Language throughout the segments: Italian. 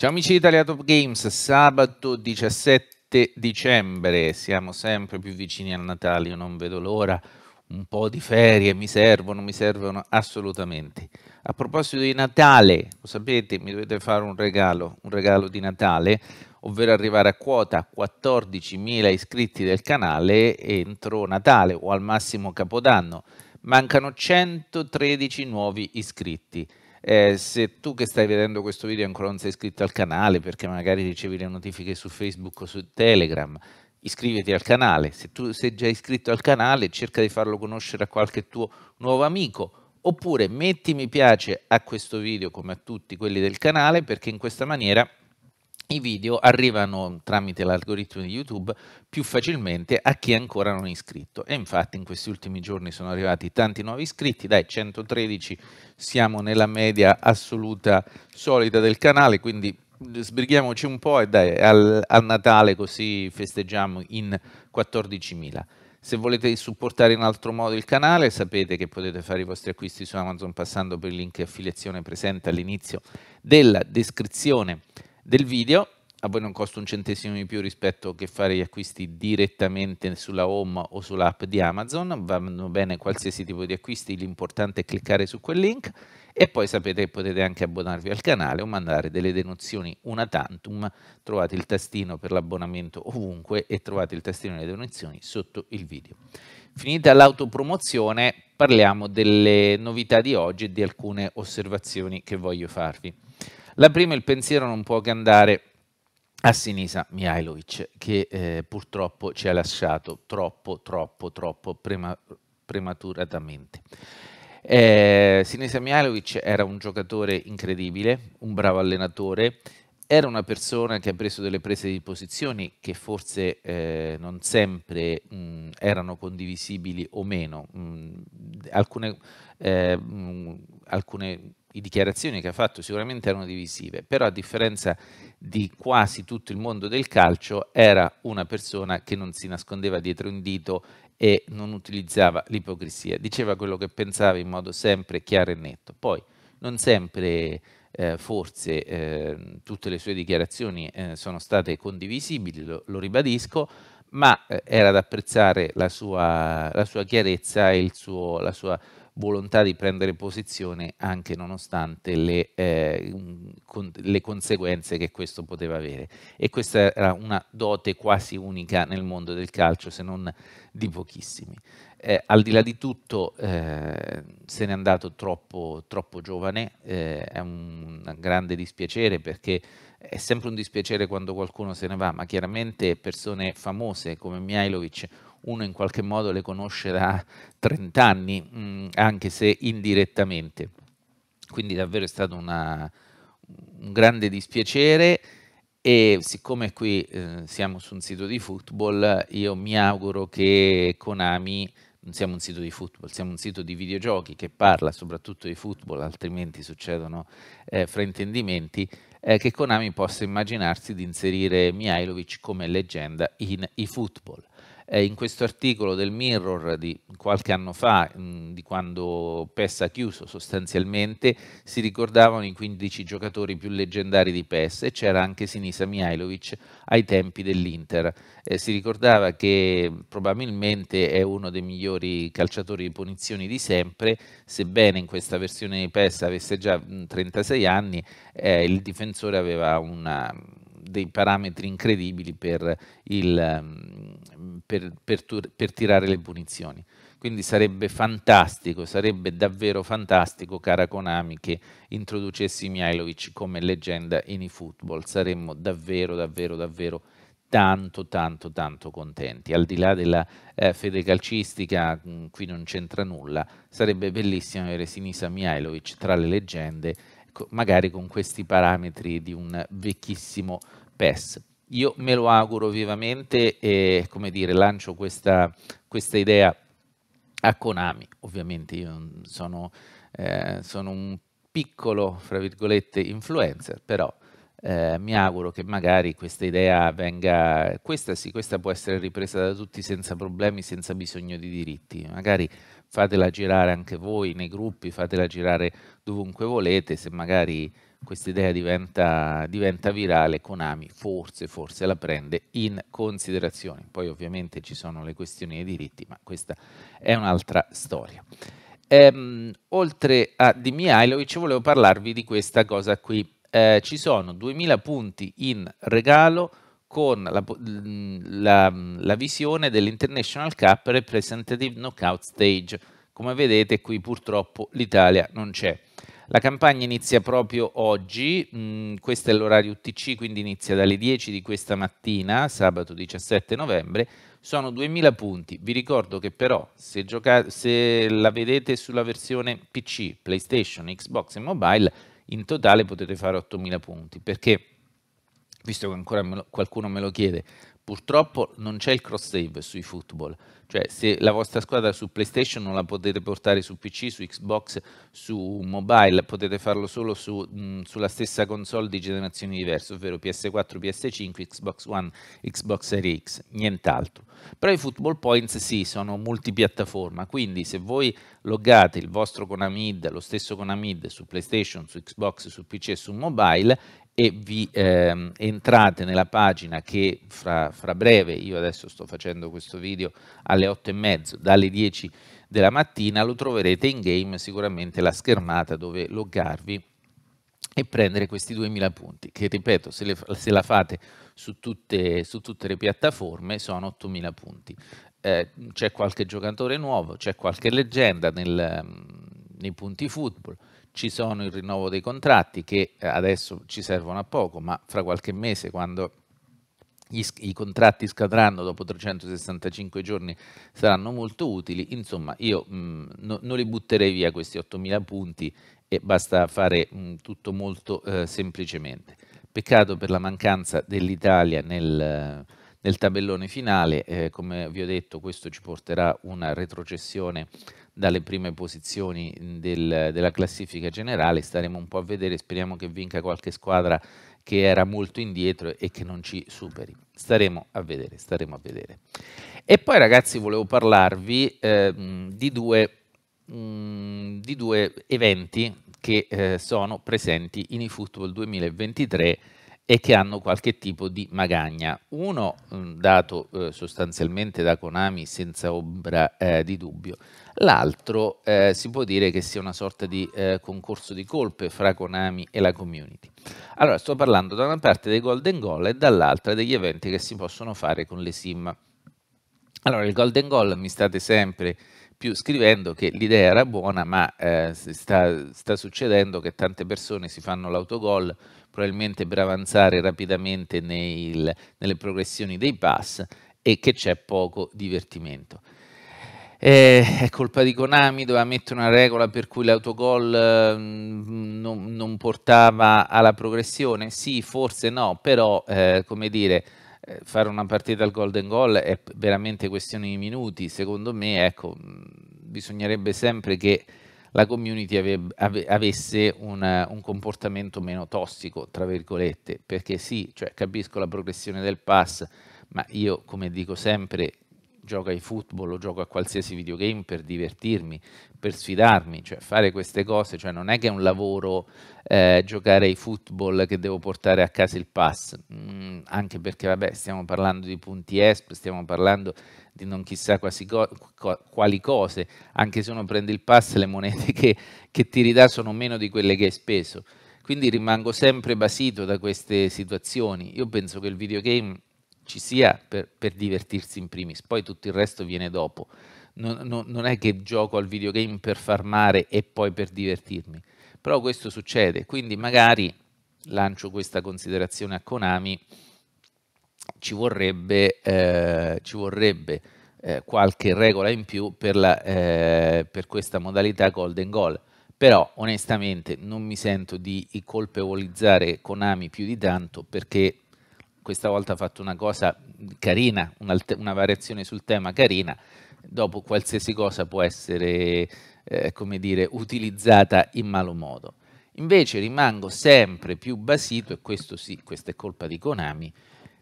Ciao amici di Italia Top Games, sabato 17 dicembre, siamo sempre più vicini al Natale, io non vedo l'ora, un po' di ferie mi servono, mi servono assolutamente. A proposito di Natale, lo sapete, mi dovete fare un regalo, un regalo di Natale, ovvero arrivare a quota 14.000 iscritti del canale entro Natale o al massimo Capodanno mancano 113 nuovi iscritti. Eh, se tu che stai vedendo questo video ancora non sei iscritto al canale perché magari ricevi le notifiche su Facebook o su Telegram, iscriviti al canale. Se tu sei già iscritto al canale, cerca di farlo conoscere a qualche tuo nuovo amico. Oppure metti mi piace a questo video come a tutti quelli del canale perché in questa maniera i video arrivano tramite l'algoritmo di YouTube più facilmente a chi ancora non è iscritto e infatti in questi ultimi giorni sono arrivati tanti nuovi iscritti, dai 113 siamo nella media assoluta solida del canale, quindi sbrighiamoci un po' e dai al, al Natale così festeggiamo in 14.000. Se volete supportare in altro modo il canale sapete che potete fare i vostri acquisti su Amazon passando per il link affiliazione presente all'inizio della descrizione del video, a voi non costa un centesimo di più rispetto che fare gli acquisti direttamente sulla home o sull'app di Amazon, vanno bene qualsiasi tipo di acquisti, l'importante è cliccare su quel link e poi sapete che potete anche abbonarvi al canale o mandare delle denunzioni una tantum, trovate il tastino per l'abbonamento ovunque e trovate il tastino delle denunzioni sotto il video. Finita l'autopromozione parliamo delle novità di oggi e di alcune osservazioni che voglio farvi. La prima, il pensiero non può che andare a Sinisa Mihailovic, che eh, purtroppo ci ha lasciato troppo, troppo, troppo prema, prematuratamente. Eh, Sinisa Mihailovic era un giocatore incredibile, un bravo allenatore, era una persona che ha preso delle prese di posizioni che forse eh, non sempre mh, mm, erano condivisibili o meno. Mh, mm, alcune, eh, mh, mm, alcune dichiarazioni che ha fatto sicuramente erano divisive, però a differenza di quasi tutto il mondo del calcio era una persona che non si nascondeva dietro un dito e non utilizzava l'ipocrisia, diceva quello che pensava in modo sempre chiaro e netto. Poi non sempre eh, forse eh, tutte le sue dichiarazioni eh, sono state condivisibili, lo, lo ribadisco, ma eh, era ad apprezzare la sua, la sua chiarezza e suo, la sua volontà di prendere posizione anche nonostante le, eh, le conseguenze che questo poteva avere. E questa era una dote quasi unica nel mondo del calcio, se non di pochissimi. Eh, al di là di tutto, eh, se n'è andato troppo, troppo giovane, eh, è un, un grande dispiacere perché è sempre un dispiacere quando qualcuno se ne va, ma chiaramente persone famose come Mihailovic uno in qualche modo le conosce da 30 anni, mh, mm, anche se indirettamente. Quindi davvero è stata una, un grande dispiacere e siccome qui eh, siamo su un sito di football, io mi auguro che Konami, non siamo un sito di football, siamo un sito di videogiochi che parla soprattutto di football, altrimenti succedono eh, fraintendimenti, eh, che Konami possa immaginarsi di inserire Mihailovic come leggenda in eFootball. Eh, in questo articolo del Mirror di qualche anno fa, mh, quindi quando PES ha chiuso sostanzialmente, si ricordavano i 15 giocatori più leggendari di PES e c'era anche Sinisa Mihailovic ai tempi dell'Inter. Eh, si ricordava che probabilmente è uno dei migliori calciatori di punizioni di sempre, sebbene in questa versione di PES avesse già 36 anni, eh, il difensore aveva una, dei parametri incredibili per il, per, per, per tirare le punizioni. Quindi sarebbe fantastico, sarebbe davvero fantastico, cara Konami, che introducessi Mihailovic come leggenda in eFootball. Saremmo davvero, davvero, davvero tanto, tanto, tanto contenti. Al di là della eh, fede calcistica, mh, mm, qui non c'entra nulla, sarebbe bellissimo avere Sinisa Mihailovic tra le leggende, co magari con questi parametri di un vecchissimo PES. Io me lo auguro vivamente e come dire, lancio questa, questa idea a Konami. Ovviamente io sono, eh, sono un piccolo, fra virgolette, influencer, però eh, mi auguro che magari questa idea venga, questa sì, questa può essere ripresa da tutti senza problemi, senza bisogno di diritti. Magari fatela girare anche voi nei gruppi, fatela girare dovunque volete, se magari questa idea diventa, diventa, virale, Konami forse, forse la prende in considerazione. Poi ovviamente ci sono le questioni dei diritti, ma questa è un'altra storia. Ehm, oltre a di Mihailovic volevo parlarvi di questa cosa qui. Eh, ci sono 2000 punti in regalo con la, la, la visione dell'International Cup Representative Knockout Stage. Come vedete qui purtroppo l'Italia non c'è. La campagna inizia proprio oggi, mh, mm, questo è l'orario UTC, quindi inizia dalle 10 di questa mattina, sabato 17 novembre, sono 2000 punti. Vi ricordo che però se, giocate, se la vedete sulla versione PC, PlayStation, Xbox e mobile, in totale potete fare 8000 punti, perché visto che ancora me lo, qualcuno me lo chiede, Purtroppo non c'è il cross save sui football, cioè se la vostra squadra su PlayStation non la potete portare su PC, su Xbox, su mobile, potete farlo solo su, mh, sulla stessa console di generazioni diverse, ovvero PS4, PS5, Xbox One, Xbox Series X, nient'altro. Però i football points sì, sono multipiattaforma, quindi se voi loggate il vostro Conamid, lo stesso Conamid su PlayStation, su Xbox, su PC e su mobile e vi ehm, entrate nella pagina che fra, fra, breve, io adesso sto facendo questo video alle 8 e mezzo, dalle 10 della mattina, lo troverete in game sicuramente la schermata dove loggarvi e prendere questi 2000 punti, che ripeto, se, le, se la fate su tutte, su tutte, le piattaforme sono 8000 punti. Eh, c'è qualche giocatore nuovo, c'è qualche leggenda nel, nei punti football, ci sono il rinnovo dei contratti che eh, adesso ci servono a poco, ma fra qualche mese quando gli, i contratti scadranno dopo 365 giorni saranno molto utili, insomma io mh, mm, no, non li butterei via questi 8.000 punti e basta fare mh, mm, tutto molto eh, semplicemente. Peccato per la mancanza dell'Italia nel, nel, tabellone finale, eh, come vi ho detto questo ci porterà una retrocessione dalle prime posizioni del, della classifica generale, staremo un po' a vedere, speriamo che vinca qualche squadra che era molto indietro e che non ci superi. Staremo a vedere, staremo a vedere. E poi ragazzi volevo parlarvi eh, di, due, mh, di, due, eventi che eh, sono presenti in eFootball 2023 e che hanno qualche tipo di magagna. Uno dato eh, sostanzialmente da Konami senza ombra eh, di dubbio l'altro eh, si può dire che sia una sorta di eh, concorso di colpe fra Konami e la community. Allora, sto parlando da una parte dei Golden Goal e dall'altra degli eventi che si possono fare con le sim. Allora, il Golden Goal mi state sempre più scrivendo che l'idea era buona, ma eh, sta, sta, succedendo che tante persone si fanno l'autogol probabilmente per avanzare rapidamente nel, nelle progressioni dei pass e che c'è poco divertimento. Eh, è colpa di Konami, doveva mettere una regola per cui l'autogol eh, mm, non, non, portava alla progressione? Sì, forse no, però eh, come dire, eh, fare una partita al golden goal è veramente questione di minuti, secondo me ecco, mm, bisognerebbe sempre che la community ave, ave, avesse un, un, comportamento meno tossico, tra virgolette, perché sì, cioè, capisco la progressione del pass, ma io come dico sempre gioco ai football o gioco a qualsiasi videogame per divertirmi, per sfidarmi, cioè fare queste cose, cioè non è che è un lavoro eh, giocare ai football che devo portare a casa il pass, mm, anche perché vabbè stiamo parlando di punti ESP, stiamo parlando di non chissà co quali cose, anche se uno prende il pass le monete che, che ti ridà sono meno di quelle che hai speso, quindi rimango sempre basito da queste situazioni, io penso che il videogame ci sia per, per, divertirsi in primis, poi tutto il resto viene dopo. Non, non, non, è che gioco al videogame per farmare e poi per divertirmi, però questo succede, quindi magari lancio questa considerazione a Konami, ci vorrebbe, eh, ci vorrebbe eh, qualche regola in più per, la, eh, per questa modalità golden goal però onestamente non mi sento di colpevolizzare Konami più di tanto perché questa volta ha fatto una cosa carina, una variazione sul tema carina, dopo qualsiasi cosa può essere, eh, come dire, utilizzata in malo modo. Invece rimango sempre più basito, e questo sì, questa è colpa di Konami,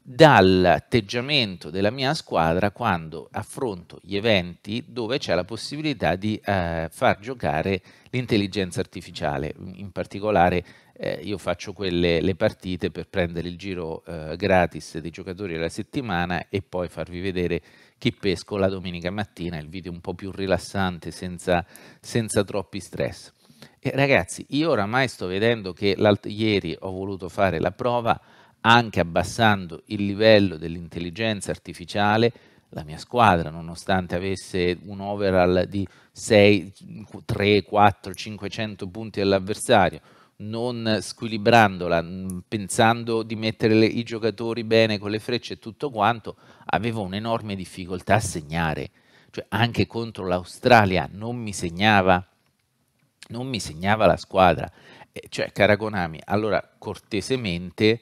dall'atteggiamento della mia squadra quando affronto gli eventi dove c'è la possibilità di eh, far giocare l'intelligenza artificiale. In particolare eh, io faccio quelle le partite per prendere il giro eh, gratis dei giocatori della settimana e poi farvi vedere chi pesco la domenica mattina, il video un po' più rilassante senza, senza troppi stress. E ragazzi, io oramai sto vedendo che ieri ho voluto fare la prova anche abbassando il livello dell'intelligenza artificiale, la mia squadra, nonostante avesse un overall di 6, 3, 4, 500 punti all'avversario, non squilibrandola, mm, pensando di mettere le, i giocatori bene con le frecce e tutto quanto, avevo un'enorme difficoltà a segnare. Cioè, anche contro l'Australia non mi segnava, non mi segnava la squadra. Eh, cioè, cara Konami, allora cortesemente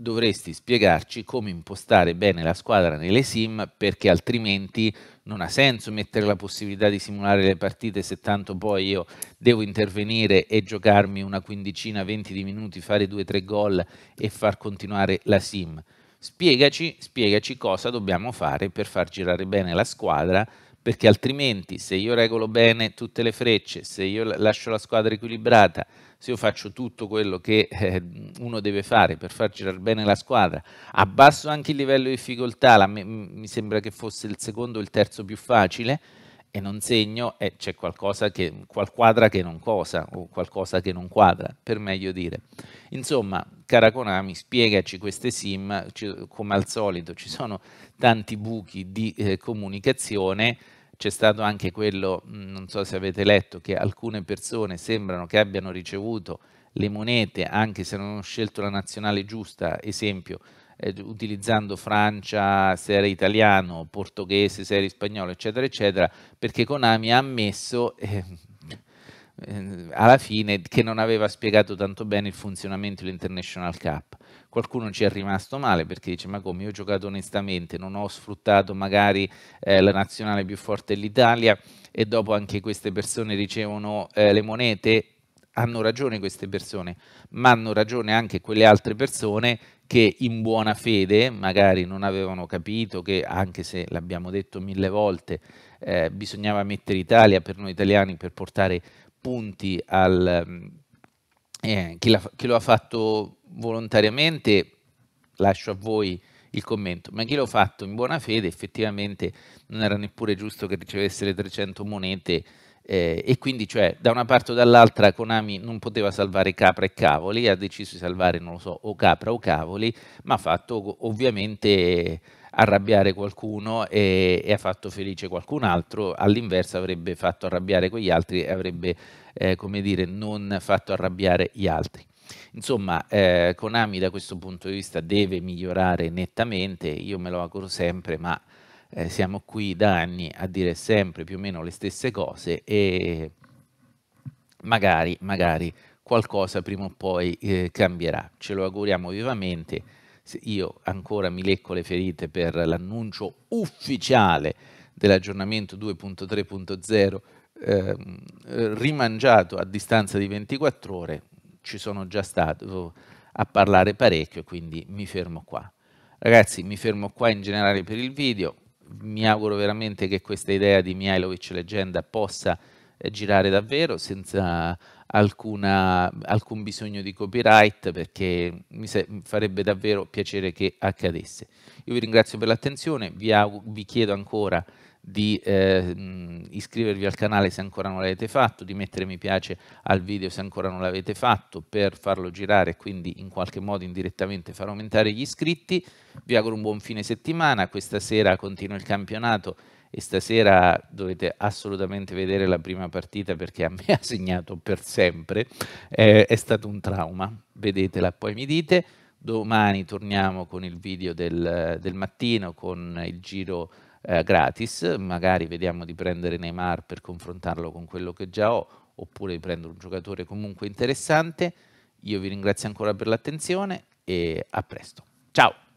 dovresti spiegarci come impostare bene la squadra nelle sim perché altrimenti non ha senso mettere la possibilità di simulare le partite se tanto poi io devo intervenire e giocarmi una quindicina, venti di minuti, fare 2 tre gol e far continuare la sim. Spiegaci, spiegaci cosa dobbiamo fare per far girare bene la squadra perché altrimenti se io regolo bene tutte le frecce, se io lascio la squadra equilibrata, se io faccio tutto quello che eh, uno deve fare per far girare bene la squadra, abbasso anche il livello di difficoltà, la, mi sembra che fosse il secondo o il terzo più facile, e non segno e c'è qualcosa che qual quadra che non cosa o qualcosa che non quadra, per meglio dire. Insomma, cara Konami, spiegaci queste sim, ci, come al solito ci sono tanti buchi di eh, comunicazione c'è stato anche quello, mm, non so se avete letto, che alcune persone sembrano che abbiano ricevuto le monete, anche se non hanno scelto la nazionale giusta, esempio, eh, utilizzando Francia se era italiano, portoghese se era spagnolo, eccetera, eccetera, perché Konami ha ammesso, eh, eh, alla fine che non aveva spiegato tanto bene il funzionamento dell'International Cup. Qualcuno ci è rimasto male perché dice ma come io ho giocato onestamente, non ho sfruttato magari eh, la nazionale più forte dell'Italia e dopo anche queste persone ricevono eh, le monete. Hanno ragione queste persone, ma hanno ragione anche quelle altre persone che in buona fede magari non avevano capito che anche se l'abbiamo detto mille volte eh, bisognava mettere Italia per noi italiani per portare punti al, eh, eh chi, la, chi, lo ha fatto volontariamente, lascio a voi il commento, ma chi l'ha fatto in buona fede effettivamente non era neppure giusto che ricevesse le 300 monete eh, e quindi, cioè, da una parte o dall'altra Konami non poteva salvare capra e cavoli, ha deciso di salvare, non lo so, o capra o cavoli, ma ha fatto ovviamente arrabbiare qualcuno e, e ha fatto felice qualcun altro, all'inverso avrebbe fatto arrabbiare quegli altri e avrebbe, eh, come dire, non fatto arrabbiare gli altri. Insomma, eh, Konami da questo punto di vista deve migliorare nettamente, io me lo auguro sempre, ma eh, siamo qui da anni a dire sempre più o meno le stesse cose e magari, magari qualcosa prima o poi eh, cambierà. Ce lo auguriamo vivamente. Io ancora mi lecco le ferite per l'annuncio ufficiale dell'aggiornamento 2.3.0 eh, rimangiato a distanza di 24 ore. Ci sono già stato a parlare parecchio, quindi mi fermo qua. Ragazzi, mi fermo qua in generale per il video mi auguro veramente che questa idea di Mihailovic leggenda possa eh, girare davvero senza alcuna, alcun bisogno di copyright perché mi farebbe davvero piacere che accadesse. Io vi ringrazio per l'attenzione, vi, vi chiedo ancora di eh, iscrivervi al canale se ancora non l'avete fatto, di mettere mi piace al video se ancora non l'avete fatto per farlo girare e quindi in qualche modo indirettamente far aumentare gli iscritti. Vi auguro un buon fine settimana, questa sera continua il campionato e stasera dovete assolutamente vedere la prima partita perché a me ha segnato per sempre, eh, è stato un trauma, vedetela poi mi dite. Domani torniamo con il video del, del mattino, con il giro eh, gratis, magari vediamo di prendere Neymar per confrontarlo con quello che già ho, oppure di prendere un giocatore comunque interessante. Io vi ringrazio ancora per l'attenzione e a presto. Ciao!